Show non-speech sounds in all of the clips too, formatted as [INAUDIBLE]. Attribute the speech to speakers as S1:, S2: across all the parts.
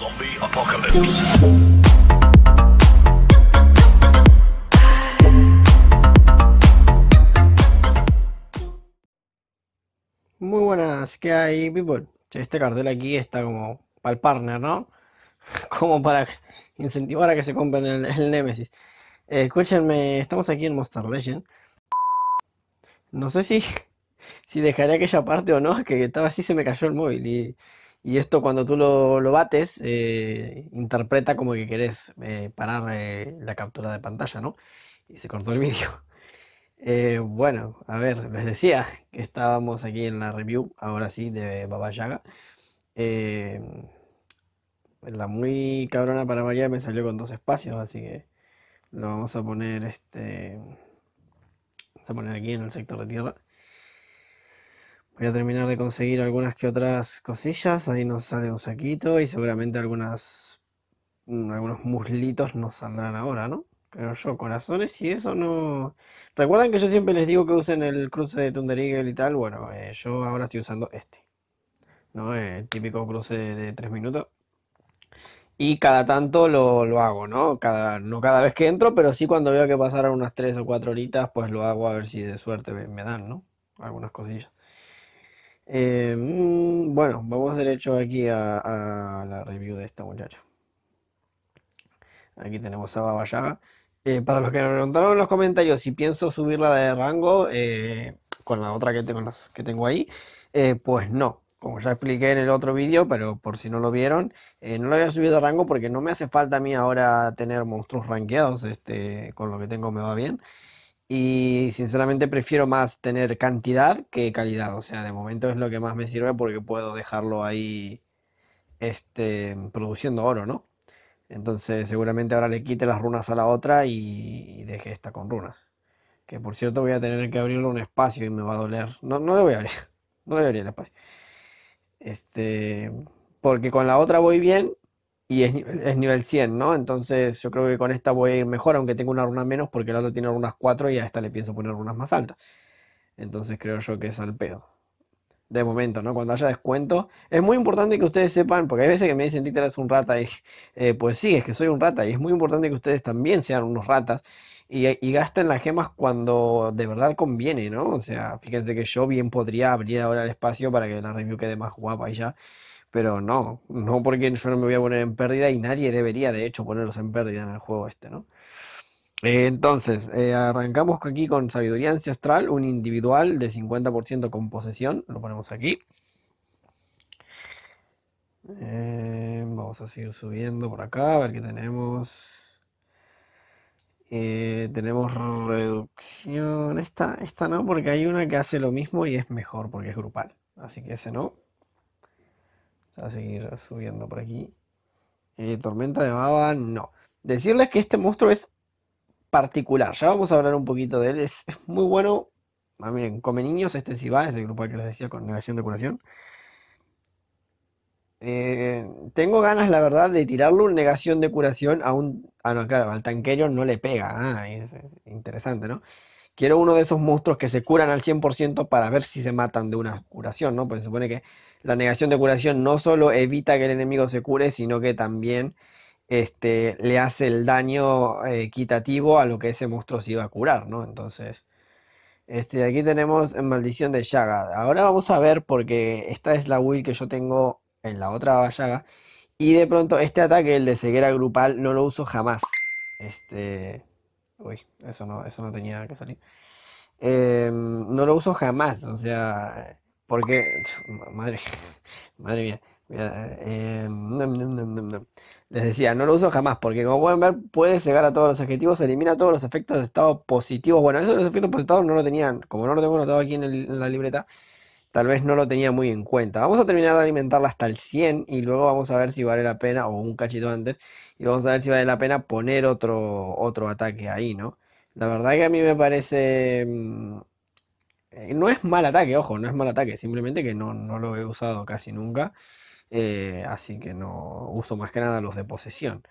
S1: Zombie Apocalypse. Muy buenas, ¿qué hay, people? Este cartel aquí está como para el partner, ¿no? [LAUGHS] Como para incentivar a que se compren el, Nemesis. Eh, escúchenme, estamos aquí en Monster Legend. No sé si, [LAUGHS] si dejaré aquella parte o no, que estaba así, se me cayó el móvil y y esto cuando tú lo, bates, eh, interpreta como que querés eh, parar eh, la captura de pantalla, ¿no? Y se cortó el [LAUGHS] vídeo. bueno, a ver, les decía que estábamos aquí en la review, ahora sí, de Baba Yaga. la muy cabrona para María me salió con dos espacios, así que lo vamos a poner este... Vamos a poner aquí en el sector de tierra. Voy a terminar de conseguir algunas que otras cosillas. Ahí nos sale un saquito y seguramente algunas, mm, algunos muslitos nos saldrán ahora, ¿no? Pero yo, corazones y eso no... Recuerdan que yo siempre les digo que usen el cruce de Thunder Eagle y tal. Bueno, eh, yo ahora estoy usando este. ¿No? Eh, el típico cruce de tres minutos. Y cada tanto lo, hago, ¿no? no cada vez que entro, pero sí cuando veo que pasaron unas tres o cuatro horitas, pues lo hago a ver si de suerte me dan, ¿no? Algunas cosillas. Eh, mm, bueno, vamos derecho aquí a, la review de esta muchacha. Aquí tenemos a Baba eh, para los que me preguntaron en los comentarios si pienso subirla de rango eh, con la otra que tengo, que tengo ahí, pues no. Como ya expliqué en el otro vídeo, pero por si no lo vieron, no lo había subido de rango porque no me hace falta a mí ahora tener monstruos rankeados. Este, con lo que tengo me va bien. Y sinceramente prefiero más tener cantidad que calidad. O sea, de momento es lo que más me sirve porque puedo dejarlo ahí este, produciendo oro, ¿no? Entonces seguramente ahora le quite las runas a la otra y, deje esta con runas. Que por cierto voy a tener que abrirle un espacio y me va a doler. No, no le voy a abrir. [LAUGHS] No le voy a abrir el espacio. Este, porque con la otra voy bien y es, nivel 100, ¿no? Entonces yo creo que con esta voy a ir mejor, aunque tengo una runa menos, porque la otra tiene runas 4 y a esta le pienso poner runas más altas. Entonces creo yo que es al pedo. De momento, ¿no? Cuando haya descuento. Es muy importante que ustedes sepan, porque hay veces que me dicen, Títer es un rata, y eh, pues sí, es que soy un rata, y es muy importante que ustedes también sean unos ratas y, y gasten las gemas cuando de verdad conviene, ¿no? O sea, fíjense que yo bien podría abrir ahora el espacio para que la review quede más guapa y ya pero no, no porque yo no me voy a poner en pérdida y nadie debería de hecho ponerlos en pérdida en el juego este, ¿no? Eh, entonces, eh, arrancamos aquí con Sabiduría Ancestral, un individual de 50% con posesión, lo ponemos aquí. Eh, vamos a seguir subiendo por acá, a ver qué tenemos. tenemos reducción. Esta, esta no, porque hay una que hace lo mismo y es mejor porque es grupal. Así que ese no a seguir subiendo por aquí. Eh, tormenta de baba, no. Decirles que este monstruo es particular. Ya vamos a hablar un poquito de él. Es, muy bueno. Ah, come niños. Este sí va, es el grupo al que les decía con negación de curación. Eh, tengo ganas, la verdad, de tirarlo un negación de curación a un. Ah, no, claro, al tanquero no le pega. Ah, interesante, ¿no? Quiero uno de esos monstruos que se curan al 100% para ver si se matan de una curación, ¿no? Pues se supone que la negación de curación no solo evita que el enemigo se cure, sino que también este, le hace el daño eh, equitativo a lo que ese monstruo se iba a curar, ¿no? Entonces, este, aquí tenemos Maldición de Llaga. Ahora vamos a ver, porque esta es la will que yo tengo en la otra Llaga, y de pronto este ataque, el de ceguera grupal, no lo uso jamás. Este... Uy, eso no, eso no tenía que salir. Em, no lo uso jamás, o sea porque, madre, [LAUGHS] madre mía, eh, em, les decía, no lo uso jamás, porque como pueden ver, puede cegar a todos los adjetivos, elimina todos los efectos de estado positivos. Bueno, eso los efectos positivos no lo tenían, como no lo tengo notado aquí en, la libreta, tal vez no lo tenía muy en cuenta. Vamos a terminar de alimentarla hasta el 100 y luego vamos a ver si vale la pena, o un cachito antes, y vamos a ver si vale la pena poner otro, otro ataque ahí, ¿no? La verdad que a mí me parece mm, eh, no es mal ataque, ojo, no es mal ataque, simplemente que no, lo he usado casi nunca. Eh, así que no uso más que nada los de posesión.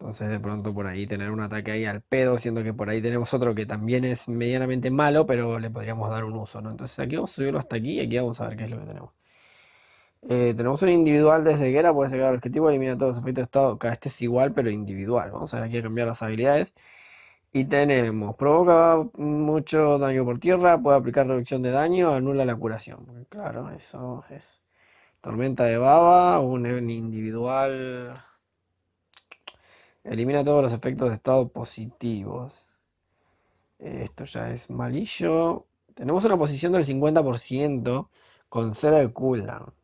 S1: Entonces de pronto por ahí tener un ataque ahí al pedo, siendo que por ahí tenemos otro que también es medianamente malo, pero le podríamos dar un uso, ¿no? Entonces aquí vamos a subirlo hasta aquí y aquí vamos a ver qué es lo que tenemos. Eh, tenemos un individual de ceguera, puede que el objetivo, elimina todos los efectos de estado. este es igual, pero individual. Vamos a ver aquí a cambiar las habilidades. Y tenemos, provoca mucho daño por tierra, puede aplicar reducción de daño, anula la curación. Claro, eso es. Tormenta de baba, un e-, individual. Elimina todos los efectos de estado positivos. Esto ya es malillo. Tenemos una posición del 50% con cero de cooldown.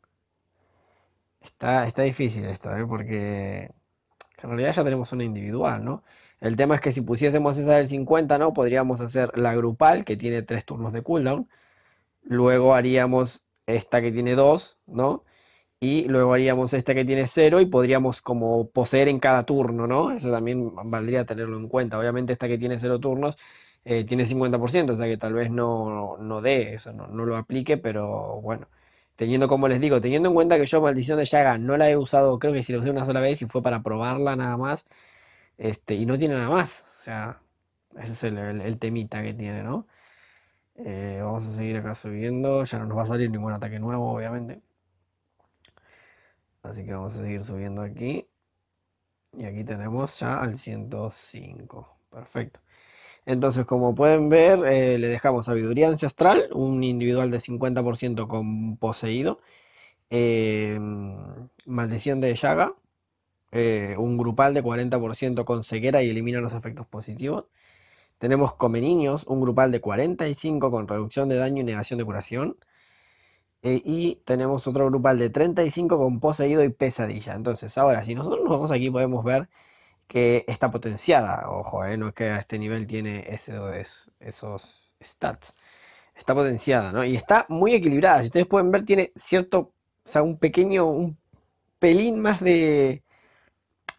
S1: Está, difícil esto, ¿eh? porque en realidad ya tenemos una individual, ¿no? El tema es que si pusiésemos esa del 50, ¿no? Podríamos hacer la grupal, que tiene tres turnos de cooldown. Luego haríamos esta que tiene dos, ¿no? Y luego haríamos esta que tiene cero y podríamos como poseer en cada turno, ¿no? Eso también valdría tenerlo en cuenta. Obviamente esta que tiene cero turnos eh, tiene 50%, o sea que tal vez no, no, dé, eso no, lo aplique, pero bueno teniendo como les digo, teniendo en cuenta que yo Maldición de Llaga no la he usado, creo que si la usé una sola vez y fue para probarla nada más, este, y no tiene nada más. O sea, ese es el, temita que tiene, ¿no? Eh, vamos a seguir acá subiendo. Ya no nos va a salir ningún ataque nuevo, obviamente. Así que vamos a seguir subiendo aquí. Y aquí tenemos ya al 105. Perfecto. Entonces, como pueden ver, eh, le dejamos sabiduría ancestral, un individual de 50% con poseído, eh, maldición de Yaga, eh, un grupal de 40% con ceguera y elimina los efectos positivos. Tenemos come niños un grupal de 45 con reducción de daño y negación de curación. Eh, y tenemos otro grupal de 35 con poseído y pesadilla. Entonces, ahora, si nosotros nos vamos aquí, podemos ver que está potenciada. Ojo, eh, no es que a este nivel tiene esos, esos stats. Está potenciada, ¿no? Y está muy equilibrada. Si ustedes pueden ver, tiene cierto, o sea, un pequeño, un pelín más de,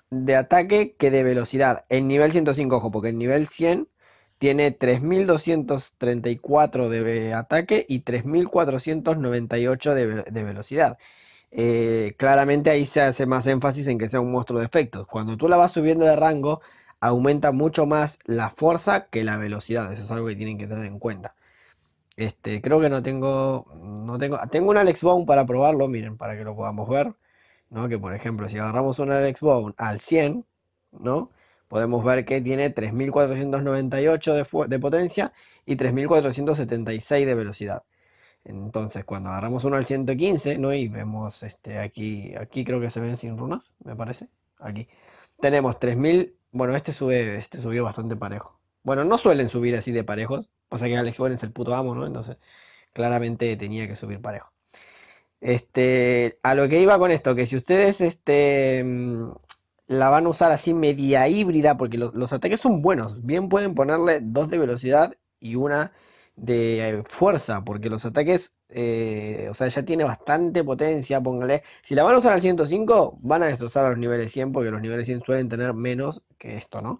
S1: de ataque que de velocidad. En nivel 105, ojo, porque en nivel 100 tiene 3234 de ataque y 3498 de, de velocidad. Eh, claramente ahí se hace más énfasis en que sea un monstruo de efectos. Cuando tú la vas subiendo de rango, aumenta mucho más la fuerza que la velocidad. Eso es algo que tienen que tener en cuenta. Este, creo que no tengo, no tengo, tengo un Alex Bone para probarlo, miren, para que lo podamos ver. Que por ejemplo, si agarramos un Alex al 100, ¿no? Podemos ver que tiene 3498 de, potencia y 3476 de velocidad. Entonces, cuando agarramos uno al 115, ¿no? Y vemos este aquí, aquí creo que se ven sin runas, me parece. Aquí. Tenemos 3000, bueno, este sube, este subió bastante parejo. Bueno, no suelen subir así de parejos, pasa que Alex Bowen es el puto amo, ¿no? Entonces, claramente tenía que subir parejo. Este, a lo que iba con esto, que si ustedes este, mm, la van a usar así media híbrida, porque los, ataques son buenos, bien pueden ponerle dos de velocidad y una de eh, fuerza, porque los ataques, eh, o sea, ya tiene bastante potencia, póngale. Si la van a usar al 105, van a destrozar a los niveles 100, porque los niveles 100 suelen tener menos que esto, ¿no?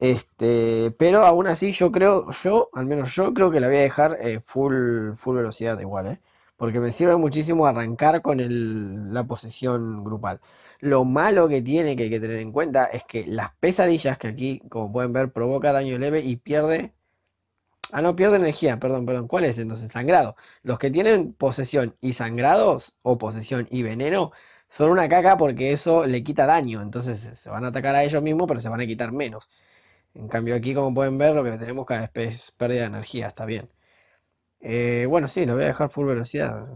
S1: Este, pero aún así yo creo, yo, al menos yo creo que la voy a dejar eh, full, full velocidad igual, ¿eh? porque me sirve muchísimo arrancar con la posesión grupal. Lo malo que tiene que que tener en cuenta es que las pesadillas que aquí, como pueden ver, provoca daño leve y pierde... Ah, no, pierde energía, perdón, perdón. ¿Cuál es entonces? Sangrado. Los que tienen posesión y sangrados, o posesión y veneno, son una caca porque eso le quita daño. Entonces se van a atacar a ellos mismos, pero se van a quitar menos. En cambio aquí, como pueden ver, lo que tenemos cada vez es pérdida de energía, está bien. Eh, bueno, sí, lo voy a dejar full velocidad.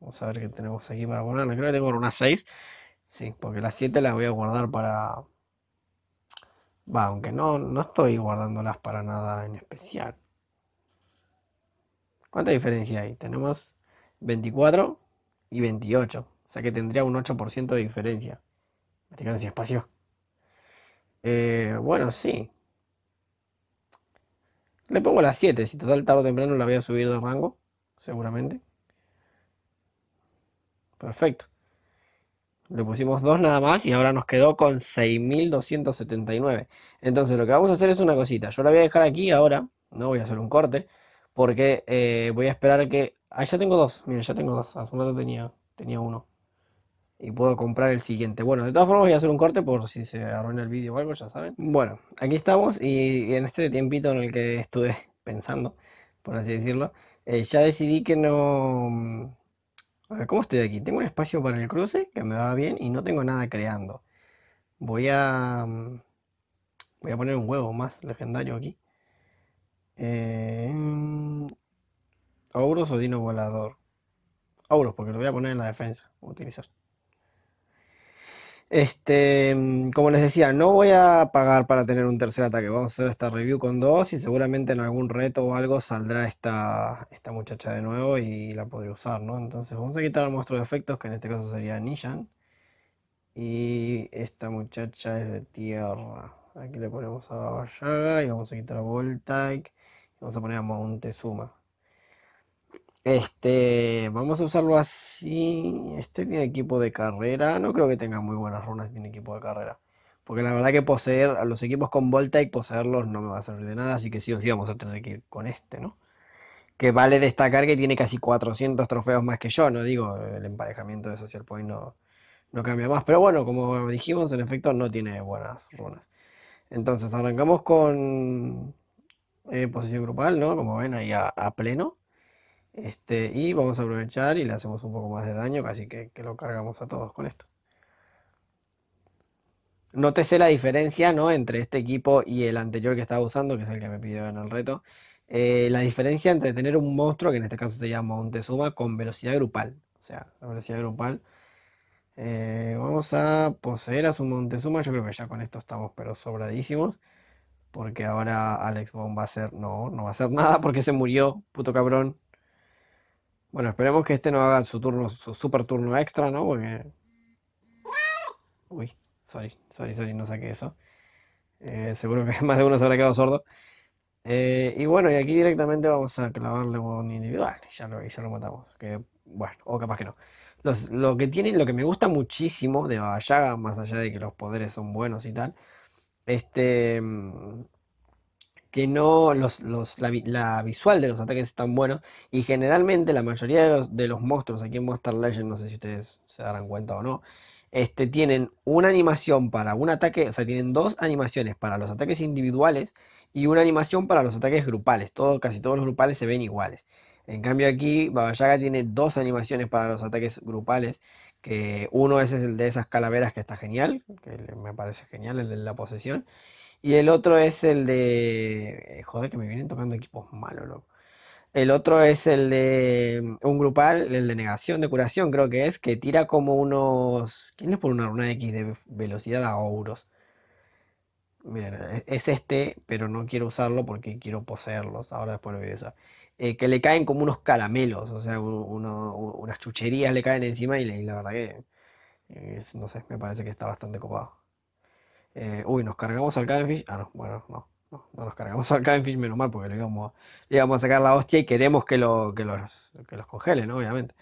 S1: Vamos a ver qué tenemos aquí para ponerla. Creo que tengo una 6. Sí, porque las 7 las voy a guardar para... Va, aunque no, no estoy guardándolas para nada en especial. ¿Cuánta diferencia hay? Tenemos 24 y 28. O sea que tendría un 8% de diferencia. Vaticano sin eh, espacio. bueno, sí. Le pongo las 7, si total tarde o temprano la voy a subir de rango, seguramente. Perfecto. Le pusimos 2 nada más y ahora nos quedó con 6.279. Entonces lo que vamos a hacer es una cosita. Yo la voy a dejar aquí ahora, no voy a hacer un corte, porque eh, voy a esperar que... Ah, ya tengo dos, Mira, ya tengo dos. Hace un rato tenía, tenía uno y puedo comprar el siguiente. Bueno, de todas formas voy a hacer un corte por si se arruina el vídeo o algo, ya saben. Bueno, aquí estamos y en este tiempito en el que estuve [LAUGHS] pensando, por así decirlo, eh, ya decidí que no... Mm, a ver, ¿cómo estoy aquí? Tengo un espacio para el cruce que me va bien y no tengo nada creando. Voy a... Mm, voy a poner un huevo más legendario aquí. Eh... Mm, o Dino Volador. Auros, porque lo voy a poner en la defensa. Voy a utilizar. Este, mm, como les decía, no voy a pagar para tener un tercer ataque. Vamos a hacer esta review con dos y seguramente en algún reto o algo saldrá esta, esta muchacha de nuevo y la podré usar, ¿no? Entonces vamos a quitar el monstruo de efectos, que en este caso sería Nishan. Y esta muchacha es de tierra. Aquí le ponemos a Yaga y vamos a quitar a Voltaic. Y vamos a poner a Montezuma. Este, vamos a usarlo así. Este tiene equipo de carrera. No creo que tenga muy buenas runas tiene equipo de carrera. Porque la verdad que poseer a los equipos con y poseerlos no me va a servir de nada. Así que sí o sí vamos a tener que ir con este, ¿no? Que vale destacar que tiene casi 400 trofeos más que yo. No digo, el emparejamiento de Social Point no, no cambia más. Pero bueno, como dijimos, en efecto no tiene buenas runas. Entonces arrancamos con eh, posición grupal, ¿no? Como ven ahí a pleno. Este, y vamos a aprovechar y le hacemos un poco más de daño, casi que, lo cargamos a todos con esto. Nótese la diferencia entre este equipo y el anterior que estaba usando, que es el que me pidió en el reto. Eh, la diferencia entre tener un monstruo, que en este caso se llama Montezuma, con velocidad grupal. O sea, velocidad grupal. Eh, vamos a poseer a su Montezuma. Yo creo que ya con esto estamos pero sobradísimos. Porque ahora Alex Bond va a ser No, no va a hacer nada porque se murió, puto cabrón. Bueno, esperemos que este no haga su turno, su super turno extra, ¿no? Porque. Uy, sorry, sorry, sorry, no saqué eso. Eh, seguro que [LAUGHS] más de uno se habrá quedado sordo. Eh, y bueno, y aquí directamente vamos a clavarle un individual. Ya lo, ya lo matamos. Que, bueno, o capaz que no. lo que tienen, lo que me gusta muchísimo de Babayaga, más allá de que los poderes son buenos y tal, este mm, que no la, visual de los ataques es tan bueno. Y generalmente la mayoría de los, monstruos aquí en Monster Legend, no sé si ustedes se darán cuenta o no, este, tienen una animación para un ataque, o sea, tienen dos animaciones para los ataques individuales y una animación para los ataques grupales. casi todos los grupales se ven iguales. En cambio aquí Babayaga tiene dos animaciones para los ataques grupales, que uno es el de esas calaveras que está genial, que me parece genial, el de la posesión, y el otro es el de. Eh, joder, que me vienen tocando equipos malos, loco. El otro es el de mm, un grupal, el de negación, de curación, creo que es, que tira como unos. ¿Quién les pone una runa X de velocidad a Ouros? Miren, es este, pero no quiero usarlo porque quiero poseerlos. Ahora después lo voy a usar. Eh, que le caen como unos caramelos, o sea, unas chucherías le caen encima y, la verdad que. Eh, no sé, me parece que está bastante copado. Eh, uy, nos cargamos al Cavendish. Ah, no, bueno, no, no, nos cargamos al Cavendish, menos mal, porque le íbamos, a, sacar la hostia y queremos que, lo, los, que congelen, ¿no? obviamente.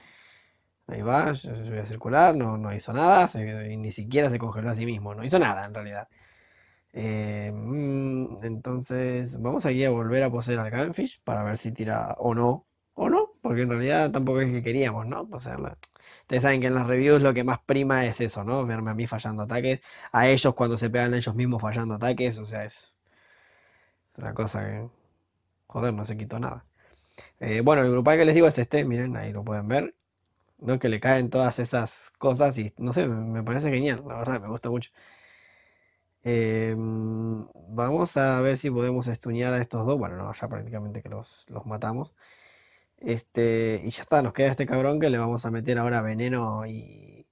S1: Ahí va, yo, voy a circular, no, no hizo nada, ni siquiera se congeló a sí mismo, no hizo nada en realidad. Eh, mm, entonces, vamos aquí a volver a poseer al Cavendish para ver si tira o no, o no, porque en realidad tampoco es que queríamos, ¿no? Poseerla. Ustedes saben que en las reviews lo que más prima es eso, ¿no? Verme a mí fallando ataques, a ellos cuando se pegan ellos mismos fallando ataques, o sea, es, una cosa que, joder, no se quitó nada. Eh, bueno, el grupal que les digo es este, miren, ahí lo pueden ver, ¿no? Que le caen todas esas cosas y, no sé, me parece genial, la verdad, me gusta mucho. Eh, vamos a ver si podemos estuñar a estos dos, bueno, no, ya prácticamente que los, los matamos. Este, y ya está, nos queda este cabrón que le vamos a meter ahora veneno y.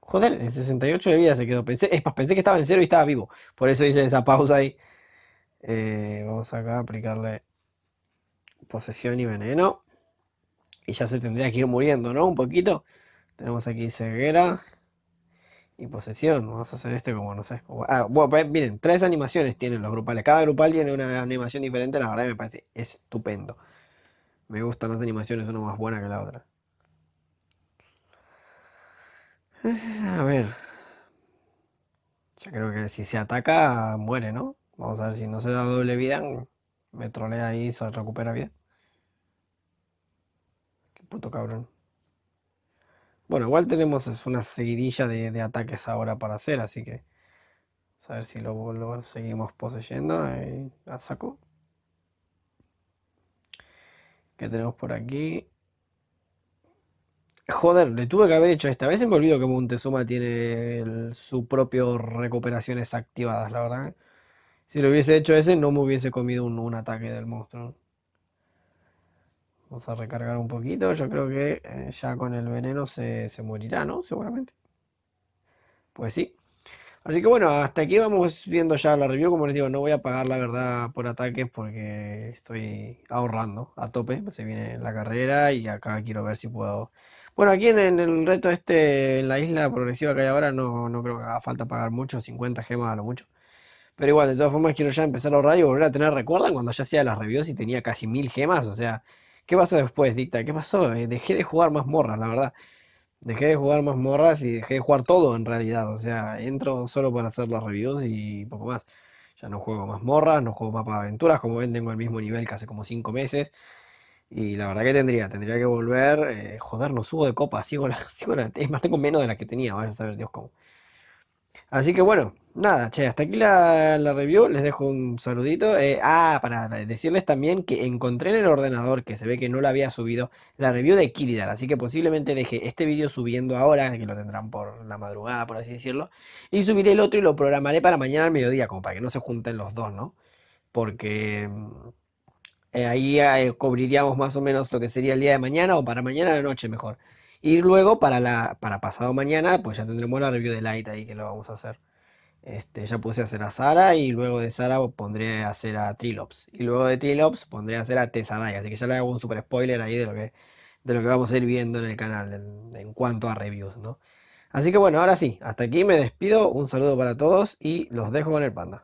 S1: Joder, en 68 de vida se quedó. Pensé, pensé que estaba en cero y estaba vivo. Por eso hice esa pausa ahí. Eh, vamos acá a aplicarle posesión y veneno. Y ya se tendría que ir muriendo, ¿no? Un poquito. Tenemos aquí ceguera y posesión. Vamos a hacer este como, no sé. ah, bueno, miren, tres animaciones tienen los grupales. Cada grupal tiene una animación diferente. La verdad me parece estupendo. Me gustan las animaciones, una más buena que la otra. Eh, a ver. Ya creo que si se ataca, muere, ¿no? Vamos a ver si no se da doble vida. Me trolea y se recupera bien. Qué puto cabrón. Bueno, igual tenemos una seguidilla de, ataques ahora para hacer, así que. A ver si lo, seguimos poseyendo. y eh, la saco que tenemos por aquí. Joder, le tuve que haber hecho esta vez. veces me olvido que Montezuma tiene sus su propio recuperaciones activadas, la verdad. ¿eh? Si lo hubiese hecho ese, no me hubiese comido un, ataque del monstruo. Vamos a recargar un poquito. Yo creo que eh, ya con el veneno se morirá, ¿no? Seguramente. Pues sí. Así que bueno, hasta aquí vamos viendo ya la review. Como les digo, no voy a pagar la verdad por ataques porque estoy ahorrando a tope. Se viene la carrera y acá quiero ver si puedo. Bueno, aquí en, el reto este, en la isla progresiva que hay ahora, no, no creo que haga falta pagar mucho, 50 gemas a lo mucho. Pero igual, de todas formas, quiero ya empezar a ahorrar y volver a tener. ¿Recuerdan cuando ya hacía las reviews y tenía casi mil gemas? O sea, ¿qué pasó después, Dicta? ¿Qué pasó? Eh, dejé de jugar más morras, la verdad. Dejé de jugar mazmorras y dejé de jugar todo en realidad. O sea, entro solo para hacer las reviews y poco más. Ya no juego mazmorras, no juego Papa aventuras, como ven tengo el mismo nivel que hace como 5 meses. Y la verdad que tendría, tendría que volver. Eh, joder, no subo de copa, [LAUGHS] sigo la, sigo Es más, tengo menos de la que tenía, vaya a saber Dios cómo. Así que bueno, Nada, che, hasta aquí la, review, les dejo un saludito. Eh, ah, para decirles también que encontré en el ordenador, que se ve que no la había subido, la review de Kiridar, así que posiblemente deje este vídeo subiendo ahora, que lo tendrán por la madrugada, por así decirlo, y subiré el otro y lo programaré para mañana al mediodía, como para que no se junten los dos, ¿no? Porque mm, eh, ahí eh, cubriríamos más o menos lo que sería el día de mañana, o para mañana de noche mejor. Y luego para, la, para pasado mañana, pues ya tendremos la review de Light ahí que lo vamos a hacer. Este, ya puse a hacer a Sara y luego de Sara pondré a hacer a Trilops. Y luego de Trilops pondré a hacer a Tesadai Así que ya le hago un super spoiler ahí de lo que, de lo que vamos a ir viendo en el canal en, cuanto a reviews, ¿no? Así que bueno, ahora sí, hasta aquí me despido. Un saludo para todos y los dejo con el panda.